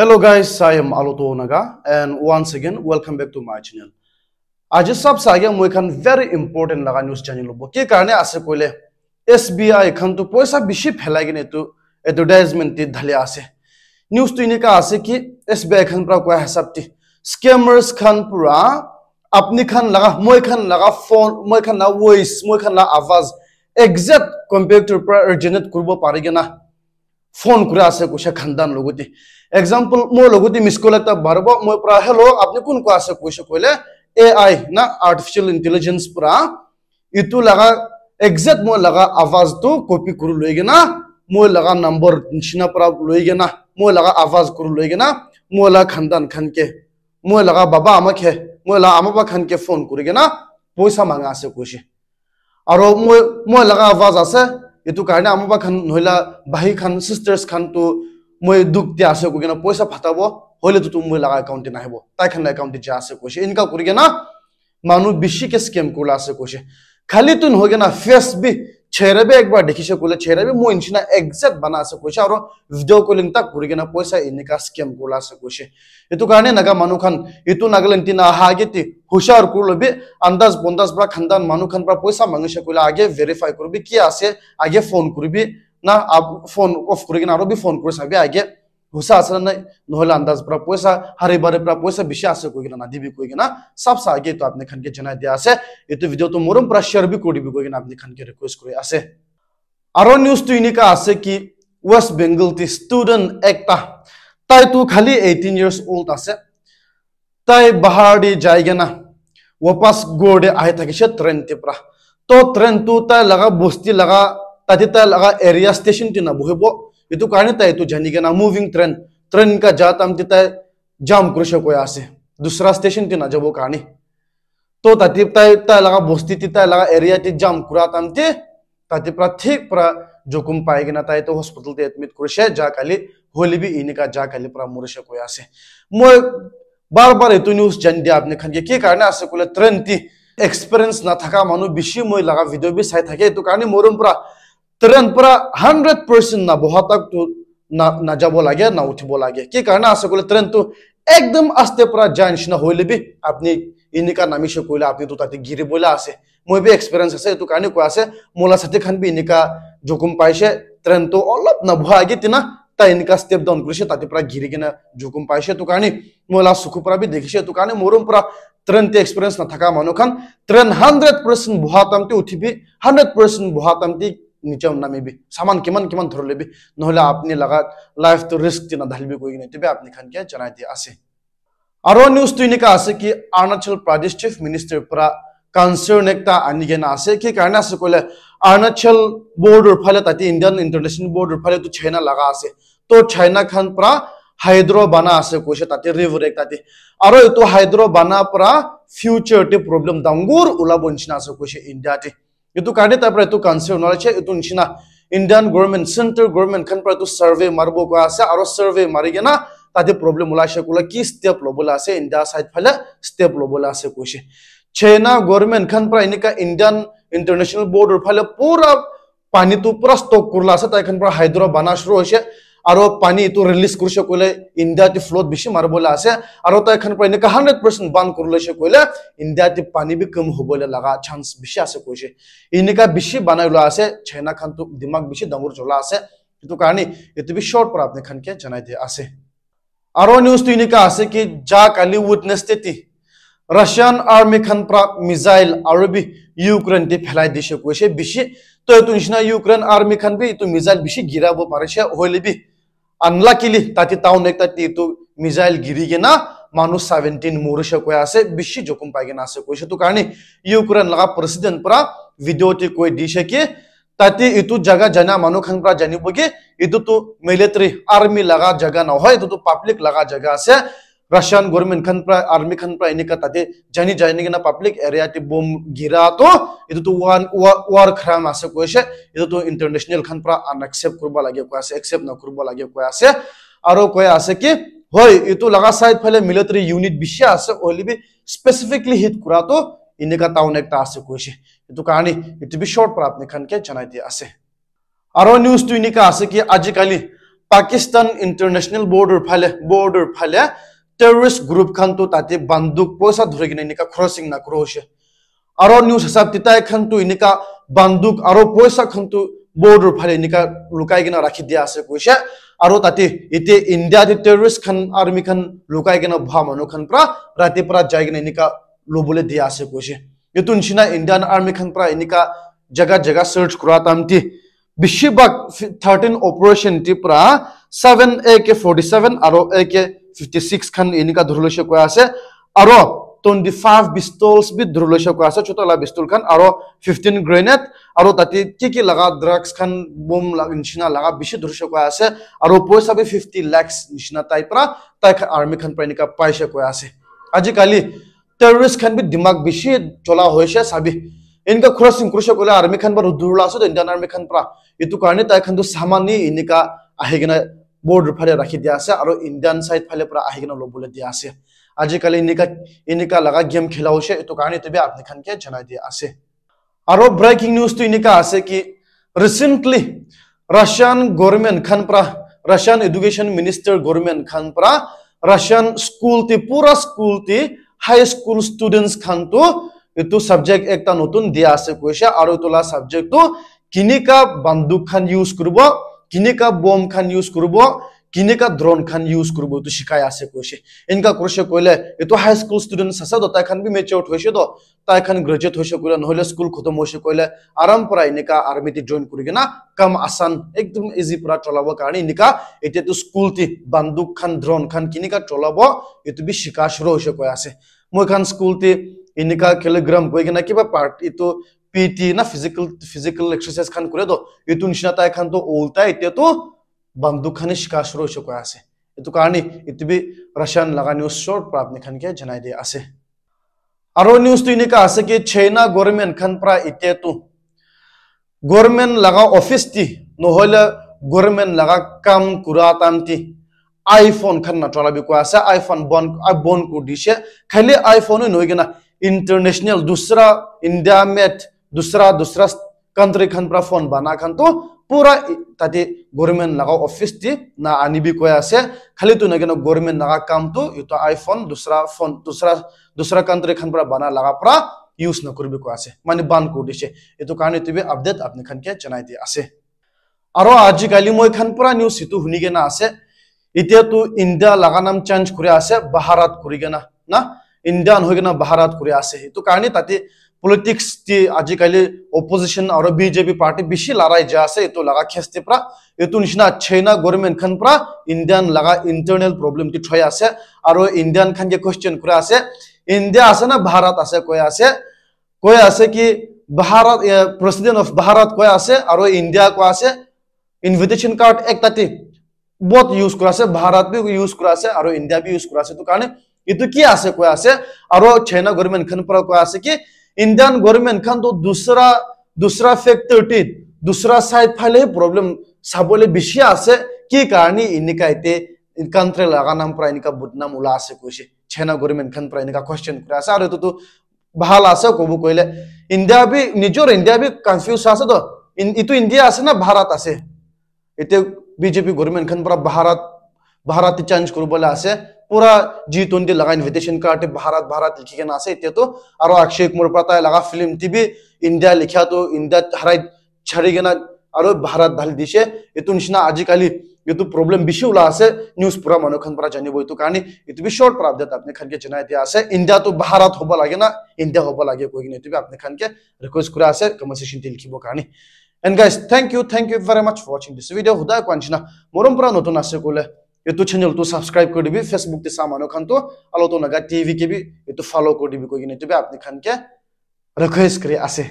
Hello guys, I am Aluto Onaga and once again welcome back to my channel. आज सब सागे मुई खान very लगा न्यूज़ चैनल लोगों के कारण आसे कोइले SBI खान तो पैसा बेसी फैलागे ने तो एडवर्टाइजमेंट धले आसे न्यूज़ तो इन्हें का आसे कि SBI खान पर कोई हिसाब ती स्कैमर्स खान पूरा अपनी खान लगा लगा फोन आवाज पर ফোন করে আছে কইসা খানদান লগতে এক্সাম্পল মই লগতে মিস কল এটা বারব মই প্রায় হেলো আপনি কোন কোয়া আছে কইসা কইলে এআই না আর্টিফিশিয়াল ইন্টেলিজেন্স পুরা ইতু লাগা এক্সাক্ট মই লাগা আওয়াজ কপি করে লই গেনা মই লগা নম্বর নিশিনা পুরা লই গেনা মই লগা আওয়াজ করে লই গেনা মই লাগা খানদান খানকে মই লগা বাবা আমাকে মই লগা লাগা আমাবা খানকে ফোন কৰি গেনা পইচা মাঙা আছে কৈছে আৰু মই মই লগা আৱাজ আছে এইটো কাৰণে আমাৰ খান নহ'লে ভাই খান চিষ্টাৰ্ছ খান তো মই দুখ দিয়া আছে কৈ কিনে পইচা ফাটাব হ'লেতো তো মই লগা একাউণ্টে নাহিব তাইখান একাউণ্টে যা আছে কৈছে এনেকুৱা কৰি কিনা মানুহ বেছিকৈ স্কেম কৰিলে আছে কৈছে খালি তো নহয় কিনা ফেচ বি চেহেৰা বি একবাৰ দেখিছে কলে চেহেৰা বি মোৰ নিচিনা একজেক্ট বনা আছে কৈছে আৰু ভিডিঅ' কলিং তাক ঘূৰি কিনে পইচা এনেকুৱা স্কেম কৰা আছে কৈছে এইটো কাৰণে নাগা মানুহখন এইটো নাগালে তি নাহা আগে তি হুচাৰ কৰ ল'বি আন্দাজ বন্দাজ পৰা খান্দান মানুহখন পৰা পইচা মাঙিছে কৰিলে আগে ভেৰিফাই কৰিবি কি আছে আগে ফোন কৰিবি না ফোন অফ কৰি কিনে আৰু বি ফোন কৰি চাবি আগে हुसा आसन नोहला अंदाज पर पैसा हरे बारे पर पैसा बिशे आसे कोई ना दिबी कोई ना सब सागे तो आपने खन के जना दिया से ये तो वीडियो तो मोरम पर शेयर भी कोडी भी कोई ना आपने खन के रिक्वेस्ट करे आसे आरो न्यूज़ तो इनका आसे कि वेस्ट बंगाल ती स्टूडेंट एकता ताई तू खाली 18 इयर्स ओल्ड आसे ताई बाहर दी जाएगा ना वापस गोड़े आए थके किसे ट्रेन ते तिपरा तो ट्रेन तू ताई लगा बस्ती लगा ताती ताई लगा एरिया स्टेशन ती ना बुहे बो itu karena जानी itu jani kana train train train ka jatam ti ta jam krusha दूसरा स्टेशन ती ना जब वो कहानी तो लगा बस्ती ती लगा एरिया ती जाम कुरा तम प्रा ठीक प्रा पाएगी ना तो हॉस्पिटल ते एडमिट कुरशे जा काली होली भी इन्हीं का जा काली प्रा मुरशे को यासे मैं बार बार यू न्यूज जन दिया आपने खन के कारण आसे कोले एक्सपीरियंस लगा भी सही थके तो तरन पूरा हंड्रेड पार्सेंट ना बहतक तो ना ना जब लगे ना उठ लगे कि कारण आस को तरन तो एकदम आस्ते पूरा जाए निचना हुई भी अपनी इनका नाम से कहले अपनी तो तक गिर बोले आसे मैं भी एक्सपीरियंस आसे तो कारण क्या आसे मोला सती खान भी इनका जोकुम अलग नभुआ गए ना जोकुम पाई तो कारण मोला सुख पूरा भी देखी तो कारण मोरू पूरा तरन ते एक्सपीरियंस ना थका मानो खान तरन हंड्रेड पार्सेंट बहुत उठी भी हंड्रेड पार्सेंट बहुत নিচেও নামিবি সামান কিমান কিমান ধরে লিবি নহলে আপনি লাগা লাইফ তো রিস্ক দিনা ঢালবি কই নাই তবে আপনি খানকে জানাই দিয়ে আছে আরো নিউজ তুই নিকা আছে কি অরুণাচল প্রদেশ চিফ মিনিস্টার পৰা কনসার্ন একটা আনি কেনে আছে কি কারণে আছে কইলে অরুণাচল বোর্ডর ফালে তাতে ইন্ডিয়ান ইন্টারন্যাশনাল বোর্ডর ফালে তো চাইনা লাগা আছে তো চাইনা খান পৰা হায়দ্রাবানা আছে কৈছে তাতে রিভার এক তাতে আৰু এইটো হায়দ্রাবানা পৰা ফিউচাৰতে প্ৰব্লেম ডাঙৰ ওলাব নিচিনা আছে কৈছে ইণ্ডিয়াতে এইটো কাৰণে তাৰ পৰা এইটো কনচাৰ্ণ ওলাইছে এইটো নিচিনা ইণ্ডিয়ান গভৰ্ণমেণ্ট চেণ্ট্ৰেল গভৰ্ণমেণ্ট খন পৰা এইটো ছাৰ্ভে মাৰিব কোৱা আছে আৰু ছাৰ্ভে মাৰি কিনা তাতে প্ৰব্লেম ওলাইছে ক'লে কি ষ্টেপ ল'বলৈ আছে ইণ্ডিয়া চাইডফালে ষ্টেপ ল'বলৈ আছে কৈছে চাইনা গভৰ্ণমেণ্ট খন পৰা এনেকুৱা ইণ্ডিয়ান ইণ্টাৰনেশ্যনেল বৰ্ডৰ ফালে পুৰা পানীটো পুৰা ষ্টক কৰিলে আছে তাইখন পৰা হাইদ্ৰ বানা শুৰু হৈছে আৰু পানী এইটো ৰিলিজ কৰিছে কৈলে ইণ্ডিয়াটো ফ্ল'ত বেছি মাৰিবলৈ আছে আৰু তাই এখন পৰা এনেকৈ হাণ্ড্ৰেড পাৰ্চেণ্ট বান্ধ কৰি লৈছে কৈলে ইণ্ডিয়াটো পানী বি কম হ'বলৈ লগা চান্স বেছি আছে কৈছে এনেকুৱা বেছি বনাই লোৱা আছে চাইনাখনটো ডিমাগ বেছি ডাঙৰ জ্বলা আছে সেইটো কাৰণে এইটো বি শ্বৰ্ট পৰা আপুনি এখনকে জনাই দিয়া আছে আৰু নিউজটো এনেকুৱা আছে কি যা কালি উইটনেছটেটি ৰাছিয়ান আৰ্মীখন পৰা মিজাইল আৰু বি ইউক্ৰেইন টি পেলাই দিছে কৈছে বেছি তো এইটো নিচিনা ইউক্ৰেইন আৰ্মীখন বি এইটো মিজাইল বেছি গিৰাব পাৰিছে হৈ লবি আনলাকিলি তাতে টাউন একটা তেতো মিজাইল গিরি গেনা মানুষ সেভেন্টিন মোরশ কয়ে আছে বেশি জকম পাই গেনা আছে কইছে তো কারণে ইউক্রেন লাগা প্রেসিডেন্ট পুরা ভিডিওটি কই দিছে কি তাতে ইটু জায়গা জানা মানুষ খান পুরা জানিব কি ইটু তো মিলিটারি আর্মি লাগা জায়গা নহয় ইটু তো পাবলিক লাগা জায়গা আছে রাশিয়ান গভর্নমেন্ট খান প্রায় আর্মি খান প্রায় এনেকা তাতে জানি যায় নাকি না পাবলিক এরিয়াটি বোম গিরা তো এটা তো ওয়ান ওয়ার ক্রাইম আছে কয়েছে এটা তো ইন্টারন্যাশনাল খান প্রায় আনএক্সেপ্ট করব লাগে কয়ে আছে একসেপ্ট না করব লাগে কয়ে আছে আর কয়ে আছে কি হয় এটু লাগা সাইড ফেলে মিলিটারি ইউনিট বেশি আছে ওইলিবি স্পেসিফিকলি হিট করা তো এনেকা টাউন একটা আছে কয়েছে এটু কাহানি এটি বিশ্বর পর আপনি খানকে জানাই দিয়ে আছে আর নিউজটি এনেকা আছে কি আজিকালি পাকিস্তান ইন্টারন্যাশনাল বর্ডার ফেলে বর্ডার ফেলে টেৰৰিষ্ট গ্ৰুপ খানটো তাতে বান্দুক পইচা ধৰি কিনে এনেকুৱা খৰচিং নাকৰ আৰু নিউজ হিচাপ তিতা এখনটো এনেকুৱা বান্দুক আৰু পইচাখনটো বৰ্ডৰ ফালে এনেকুৱা লুকাই কিনে ৰাখি দিয়া আছে কৈছে আৰু তাতে এতিয়া ইণ্ডিয়াত টেৰৰিষ্ট খান আৰ্মী খান লুকাই কিনে ভা মানুহখন পৰা ৰাতিৰ পৰা যাই কিনে এনেকুৱা লবলৈ দিয়া আছে কৈছে এইটো নিচিনা ইণ্ডিয়ান আৰ্মী খান পৰা এনেকুৱা জেগা জেগা চাৰ্চ কৰা তামটি বেছিভাগ থাৰ্টিন অপাৰেশ্যনটিৰ পৰা seven A K forty seven আৰু এ কে ফিফটি সিক্স খান এনেকুৱা ধৰি লৈছে কোৱা আছে আৰু টুৱেণ্টি ফাইভ পিষ্টলছবিধ ধৰি লৈছে কোৱা আছে চোতালা পিষ্টল খান আৰু ফিফটিন গ্ৰেনেড আৰু তাতে কি কি লগা ড্ৰাগছ খান বোম নিচিনা লগা বেছি ধৰিছে কোৱা আছে আৰু পইচা বি ফিফটি লেকছ নিচিনা তাইৰ পৰা তাই আৰ্মী খান পৰা এনেকুৱা পাইছে কোৱা আছে আজিকালি টেৰৰিষ্ট খান বি ডিমাগ বেছি চলা হৈছে চাবি এনেকুৱা খুৰা চিং কৰিছে ক'লে আৰ্মী খান বাৰু দুৰ্লা আছে ইণ্ডিয়ান আৰ্মী খান পৰা এইটো কাৰণে তাইখনটো চামানি এনেকুৱা আহি কিনে बोर्ड फाले राखी दिया से आरो इंडियन साइड फाले पर आहे गनो लोबुले दिया से आज कल इनका इनका लगा गेम खेला होशे तो कहानी तो आपने खान के जना दिया आसे आरो ब्रेकिंग न्यूज तो इनका आसे कि रिसेंटली रशियन गवर्नमेंट खान पर रशियन एजुकेशन मिनिस्टर गवर्नमेंट खान पर रशियन स्कूल ते पूरा स्कूल ते हाई स्कूल स्टूडेंट्स खान तो इतु सब्जेक्ट एक ता नूतन दिया आसे कोशा आरो तोला सब्जेक्ट तो किनिका बंदूक खान यूज करबो কিনেকা বোম খান ইউজ করব কিনেকা দ্রোন খান ইউজ করব তো শিকায় আছে কৈছে এনেকা কৈছে কইলে এতো হাই স্কুল স্টুডেন্ট আছে তো তাই খান বি মেচিউর হয়েছে তো তাই খান গ্রাজুয়েট হয়েছে কইলে নহলে স্কুল খতম হয়েছে কইলে আরাম পরা এনেকা আর্মিতে জয়েন করি না কাম আসান একদম ইজি পরা চলাব কারণে এনেকা এটা তো স্কুলতে বান্দুক খান দ্রোন খান কিনেকা চলাব এতো বি শিকা শুরু হয়েছে কই আছে মই খান স্কুলতে এনেকা কিলোগ্রাম কই কিনা কিবা পার্টি তো পিটি না ফিজিক্যাল ফিজিক্যাল এক্সারসাইজ খান করে তো এইটো নিচিনা তাই খান তো খানটো ওল্টাই তো বন্দুক খানি শিকাশৰ চকুৱাই আছে এইটো কাৰণে এইটো বি ৰাছিয়ান লগা নিউজৰ পৰা আপুনি খানকে জনাই দিয়া আছে নিউজ তো ইনেকা আছে কি চাইনা গভর্নমেন্ট খান প্রা পৰা এতিয়াতো গভৰ্ণমেণ্ট লগা অফিচ টি নহ'লে গভর্নমেন্ট লাগা কাম কুরা টান আইফোন খান না নাটলাবি কোৱা আছে আইফোন বন বন কৰি দিছে খালি আইফোনে নহয় কিনা ইন্টারন্যাশনাল দুসরা ইন্ডিয়া মেট দুসরা দুসরা কান্ট্রি খানপরা ফোন বানা খান তো পুরা তাতে গভর্নমেন্ট লাগা অফিস টি না আনিবি কয়ে আছে খালি তো নাকি গভর্নমেন্ট লাগা কাম তো ইউতো আইফোন দুসরা ফোন দুসরা দুসরা কান্ট্রি খানপরা বানা লাগা পরা ইউজ নকরবি কয়ে আছে মানে বান করে দিছে এটো কারণে তুমি আপডেট আপনি খানকে জানাই দিয়ে আছে আরো আজিকালি মই খানপরা নিউজ সেটু শুনি না আছে এতিয়াতো ইন্ডিয়া লাগা নাম চেঞ্জ করে আছে ভারত করি না না ইন্ডিয়ান হয়ে না ভারত করে আছে এইটো কারণে তাতে পলিটিক্স টি আজিকালি অপজিশন আৰু বিজেপি পাৰ্টি বেছি লাৰাই যা আছে এইটো লগা খেস্তি পৰা এইটো নিচিনা চাইনা গভৰ্ণমেণ্ট খান পৰা ইণ্ডিয়ান লগা ইণ্টাৰনেল প্ৰব্লেম টি থৈ আছে আৰু ইণ্ডিয়ান খানকে কুৱেশ্যন কৰা আছে ইণ্ডিয়া আছে না ভাৰত আছে কৈ আছে কৈ আছে কি ভাৰত প্ৰেচিডেণ্ট অফ ভাৰত কৈ আছে আৰু ইণ্ডিয়া কৈ আছে ইনভিটেশ্যন কাৰ্ড একটাতে বহুত ইউজ কৰা আছে ভাৰত বি ইউজ কৰা আছে আৰু ইণ্ডিয়া বি ইউজ কৰা আছে সেইটো কাৰণে এইটো কি আছে কৈ আছে আৰু চাইনা গভৰ্ণমেণ্ট খান পৰা কৈ আছে কি इंडियन गवर्नमेंट खान तो दूसरा दूसरा फेक्ट दूसरा साइड फाले प्रॉब्लम सबले बेसि आसे कारण इनका इतने लगा नाम पर इनका बदनाम उला आसे कैसे चाइना गवर्नमेंट खान पर इनका क्वेश्चन कर आसे तो ভাল আছে কব কইলে ইন্ডিয়া বি নিজৰ ইন্ডিয়া বি কনফিউজ আছে তো ইটো ইন্ডিয়া আছে না ভাৰত আছে এতিয়া বিজেপি গভৰ্ণমেণ্টখন পৰা ভাৰত ভাৰত চেঞ্জ কৰিবলৈ पूरा जी ट्वेंटी लगा इनविटेशन कार्ड भारत भारत लिखी के ना इतना तो और अक्षय कुमार पता है लगा फिल्म टी भी इंडिया लिखा तो इंडिया हर छड़ी के ना और भारत भाई दिशे यू निचि आजिकाल यू प्रब्लेम बेसि ऊला न्यूज पूरा मानुखन तो पर जानव यू कारण यू भी शर्ट पर आपने खान के जाना इतना इंडिया तो भारत हम लगे ना इंडिया हम लगे कहीं यू भी अपने खान के रिक्वेस्ट कर कमेसेशन लिख कारण and guys thank you thank you very much for watching this video हुदा कौन मोरम पर नतुन आसे कोले ইউটিউব চ্যানেলটো সাবস্ক্রাইব কৰিবি ফেসবুকতে সামানখনতো আলোতো নেগা টিভি কেবি ইতু ফলো কৰিবি কৈ গৈ নাই তebe আপনি খানকে ৰেকৱেষ্ট কৰি আছে